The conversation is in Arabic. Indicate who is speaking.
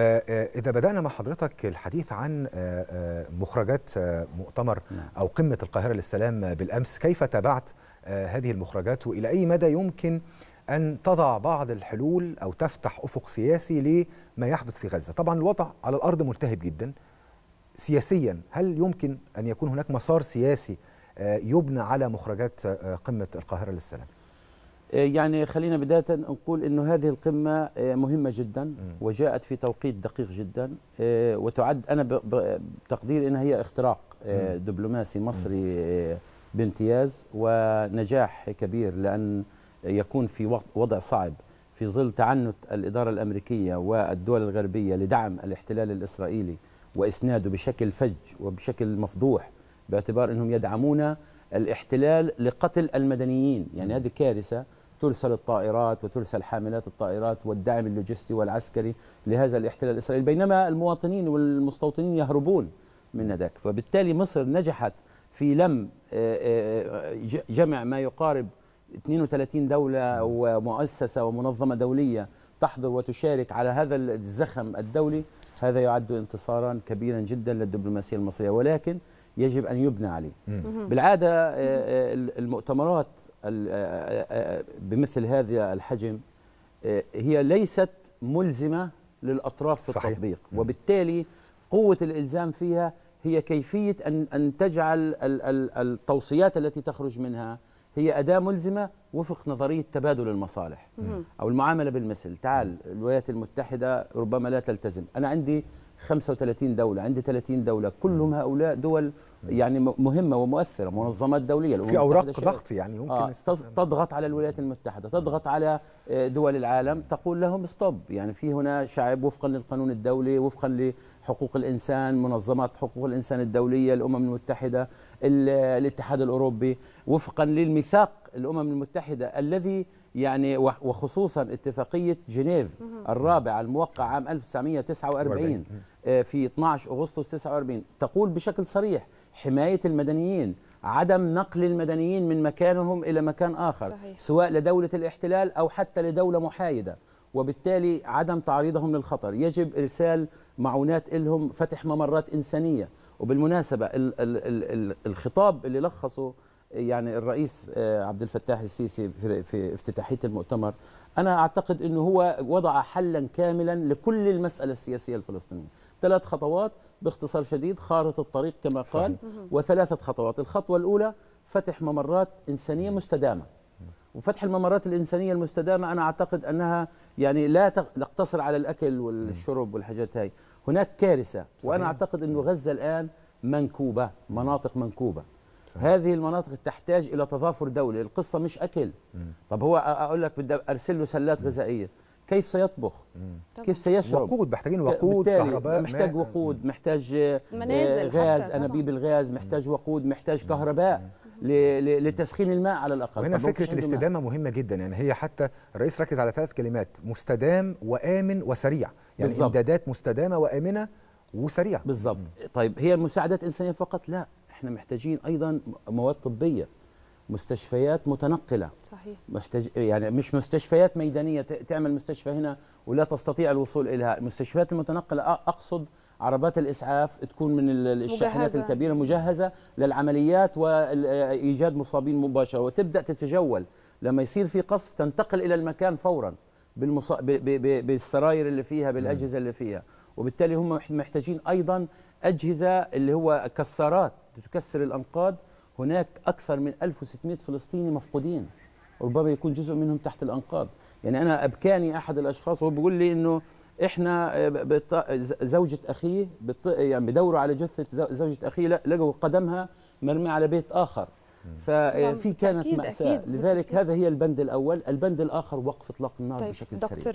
Speaker 1: آه، آه، إذا بدأنا مع حضرتك الحديث عن آه، مخرجات مؤتمر نعم. أو قمة القاهرة للسلام بالأمس كيف تابعت هذه المخرجات وإلى أي مدى يمكن أن تضع بعض الحلول أو تفتح أفق سياسي لما يحدث في غزة طبعا الوضع على الأرض ملتهب جدا سياسيا هل يمكن أن يكون هناك مسار سياسي يبنى على مخرجات قمة القاهرة للسلام آه، يعني خلينا بداية نقول أنه هذه القمة آه، مهمة جدا وجاءت في توقيت دقيق جدا آه، وتعد أنا بتقدير أنها هي اختراق دبلوماسي مصري بامتياز ونجاح كبير لأن يكون في وضع صعب في ظل تعنت الإدارة الأمريكية والدول الغربية لدعم الاحتلال الإسرائيلي وإسناده بشكل فج وبشكل مفضوح باعتبار أنهم يدعمون الاحتلال لقتل المدنيين يعني هذه كارثة ترسل الطائرات وترسل حاملات الطائرات والدعم اللوجستي والعسكري لهذا الاحتلال الإسرائيلي بينما المواطنين والمستوطنين يهربون من ذاك فبالتالي مصر نجحت في لم آه، آه، آه، جمع ما يقارب 32 دولة ومؤسسة ومنظمة دولية تحضر وتشارك على هذا الزخم الدولي هذا يعد انتصارا كبيرا جدا للدبلوماسية المصرية ولكن يجب أن يبنى عليه بالعادة المؤتمرات بمثل هذا الحجم هي ليست ملزمة للأطراف في صحيح. التطبيق وبالتالي قوة الإلزام فيها هي كيفية أن, أن تجعل التوصيات التي تخرج منها هي أداة ملزمة وفق نظرية تبادل المصالح أو المعاملة بالمثل تعال الولايات المتحدة ربما لا تلتزم أنا عندي 35 دولة عندي 30 دولة كلهم هؤلاء دول يعني مهمة ومؤثرة منظمات دولية في أوراق ضغط يعني ممكن آه تضغط على الولايات المتحدة تضغط على آه، دول العالم تقول لهم ستوب يعني في هنا شعب وفقا للقانون الدولي وفقا لحقوق الإنسان منظمات حقوق الإنسان الدولية الأمم المتحدة الاتحاد الأوروبي وفقا للميثاق الأمم المتحدة الذي يعني وخصوصا اتفاقية جنيف الرابعة الموقعة عام 1949 آه، في 12 أغسطس 49 تقول بشكل صريح حماية المدنيين عدم نقل المدنيين من مكانهم إلى مكان آخر صحيح. سواء لدولة الاحتلال أو حتى لدولة محايدة وبالتالي عدم تعريضهم للخطر يجب إرسال معونات لهم فتح ممرات إنسانية وبالمناسبة الخطاب اللي لخصه يعني الرئيس آه، عبد الفتاح السيسي في افتتاحيه المؤتمر انا اعتقد انه هو وضع حلا كاملا لكل المساله السياسيه الفلسطينيه ثلاث خطوات باختصار شديد خارطه الطريق كما قال صحيح. وثلاثه خطوات الخطوه الاولى فتح ممرات انسانيه مستدامه وفتح الممرات الانسانيه المستدامه انا اعتقد انها يعني لا تقتصر على الاكل والشرب والحاجات هاي هناك كارثه صحيح. وانا اعتقد انه غزه الان منكوبه مناطق منكوبه هذه المناطق تحتاج الى تظافر دولي القصه مش اكل طب هو اقول لك بدي ارسل له سلات غذائيه كيف سيطبخ كيف سيشرب وقود محتاجين وقود كهرباء محتاج ماء. وقود محتاج آه، منازل غاز انابيب الغاز محتاج وقود محتاج كهرباء لتسخين الماء على الاقل هنا فكره الاستدامه مهمه جدا يعني هي حتى الرئيس ركز على ثلاث كلمات مستدام وامن وسريع يعني بالزبط. امدادات مستدامه وامنه وسريعه بالظبط طيب هي المساعدات انسانيه فقط لا احنا محتاجين ايضا مواد طبيه مستشفيات متنقله صحيح محتاج يعني مش مستشفيات ميدانيه تعمل مستشفى هنا ولا تستطيع الوصول اليها المستشفيات المتنقله اقصد عربات الاسعاف تكون من الشاحنات الكبيره مجهزه للعمليات وايجاد مصابين مباشره وتبدا تتجول لما يصير في قصف تنتقل الى المكان فورا بالمص... ب... ب... بالسراير اللي فيها بالاجهزه اللي فيها وبالتالي هم محتاجين ايضا اجهزه اللي هو كسارات لتكسر الأنقاض هناك أكثر من 1600 فلسطيني مفقودين ربما يكون جزء منهم تحت الأنقاض يعني أنا أبكاني أحد الأشخاص وهو بيقول لي إنه إحنا آه، زوجة أخيه يعني بدوروا على جثة زوجة أخيه لقوا قدمها مرمي على بيت آخر ففي آه، نعم، كانت مأساة لذلك هذا هي البند الأول البند الآخر وقف إطلاق النار طيب بشكل سريع